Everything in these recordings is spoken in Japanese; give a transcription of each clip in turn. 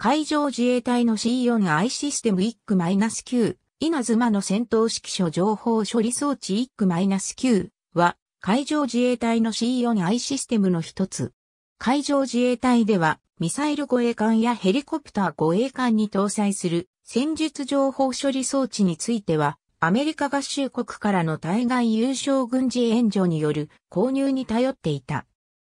海上自衛隊の C4I システム IC-9、稲妻の戦闘指揮所情報処理装置1 9は、海上自衛隊の C4I システムの一つ。海上自衛隊では、ミサイル護衛艦やヘリコプター護衛艦に搭載する戦術情報処理装置については、アメリカ合衆国からの対外優勝軍事援助による購入に頼っていた。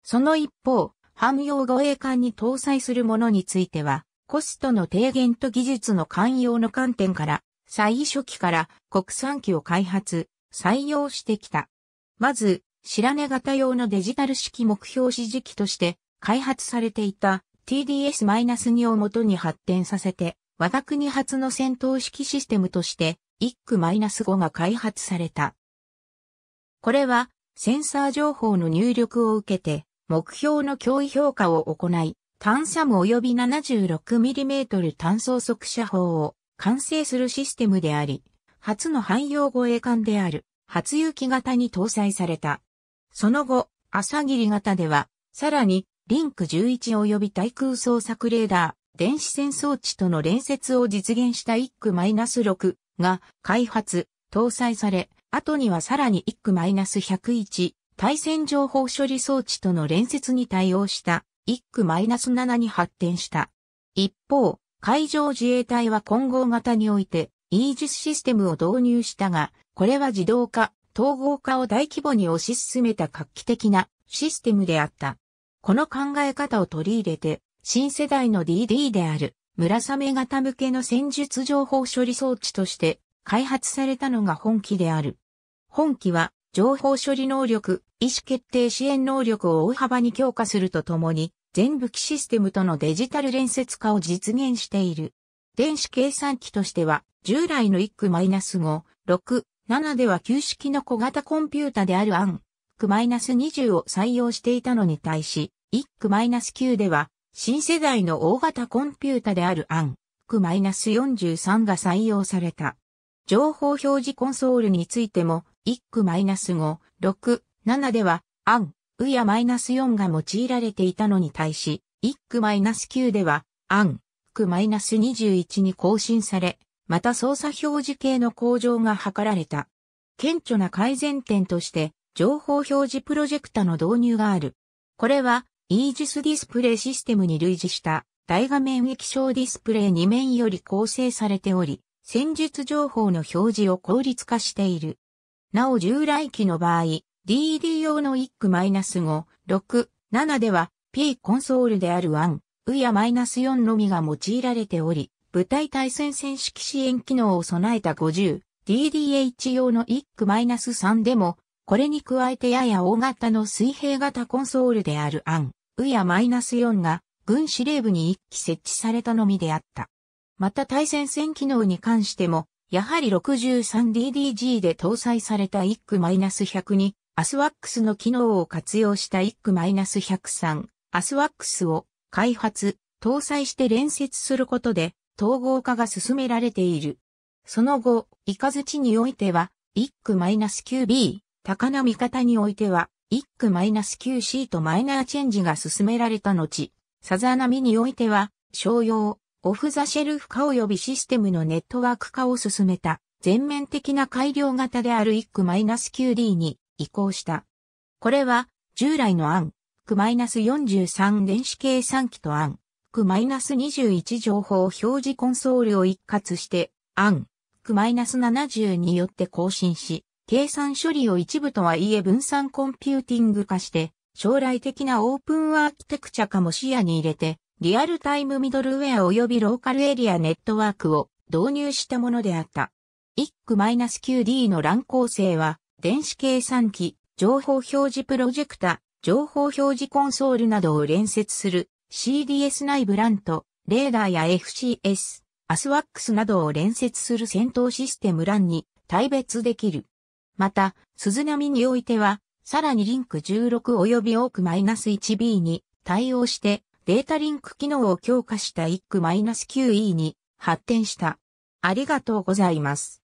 その一方、汎用護衛艦に搭載するものについては、コストの低減と技術の寛容の観点から、最初期から国産機を開発、採用してきた。まず、白根型用のデジタル式目標指示機として開発されていた TDS-2 を元に発展させて、我が国発の戦闘式システムとして IC-5 が開発された。これはセンサー情報の入力を受けて目標の脅威評価を行い、探査も及び 76mm 単装速射砲を完成するシステムであり、初の汎用護衛艦である初有機型に搭載された。その後、朝霧型では、さらに、リンク11及び対空捜索レーダー、電子戦装置との連接を実現したイ区 -6 が開発、搭載され、後にはさらにイ区 -101 対戦情報処理装置との連接に対応した1区 -7 に発展した。一方、海上自衛隊は混合型において、イージスシステムを導入したが、これは自動化、統合化を大規模に推し進めた画期的なシステムであった。この考え方を取り入れて、新世代の DD である、村雨型向けの戦術情報処理装置として開発されたのが本機である。本機は情報処理能力、意思決定支援能力を大幅に強化するとともに、全武器システムとのデジタル連接化を実現している。電子計算機としては、従来の1区 -5、6、7では旧式の小型コンピュータであるアン、区 -20 を採用していたのに対し、1区 -9 では、新世代の大型コンピュータであるアン、区 -43 が採用された。情報表示コンソールについても、1区 -5、6、7では、アン、ウや -4 が用いられていたのに対し、1区 -9 では、アン、区 -21 に更新され、また操作表示系の向上が図られた。顕著な改善点として、情報表示プロジェクタの導入がある。これは、イージスディスプレイシステムに類似した、大画面液晶ディスプレイ2面より構成されており、戦術情報の表示を効率化している。なお従来機の場合、DD 用の1区5 6、7では P コンソールである1、ウや -4 のみが用いられており、部隊対戦線式支援機能を備えた 50DDH 用の1区3でも、これに加えてやや大型の水平型コンソールであるアン、ウや -4 が軍司令部に1機設置されたのみであった。また対戦線機能に関しても、やはり 63DDG で搭載された1区1 0 0に、アスワックスの機能を活用した1区1 0 3アスワックスを開発、搭載して連接することで、統合化が進められている。その後、イカズチにおいては、1区9 b 高波方においては、1区9 c とマイナーチェンジが進められた後、サザナミにおいては、商用、オフザシェルフ化及びシステムのネットワーク化を進めた全面的な改良型である1 c q d に移行した。これは従来の案 IC-43 電子計算機と案 IC-21 情報表示コンソールを一括して案 IC-70 によって更新し、計算処理を一部とはいえ分散コンピューティング化して、将来的なオープンアーキテクチャ化も視野に入れて、リアルタイムミドルウェア及びローカルエリアネットワークを導入したものであった。IC-9D の欄構成は、電子計算機、情報表示プロジェクタ、情報表示コンソールなどを連接する CDS 内部ランと、レーダーや FCS、アスワックスなどを連接する戦闘システム欄に対別できる。また、鈴波においては、さらにリンク16及びオーク -1B に対応してデータリンク機能を強化した1区 q e に発展した。ありがとうございます。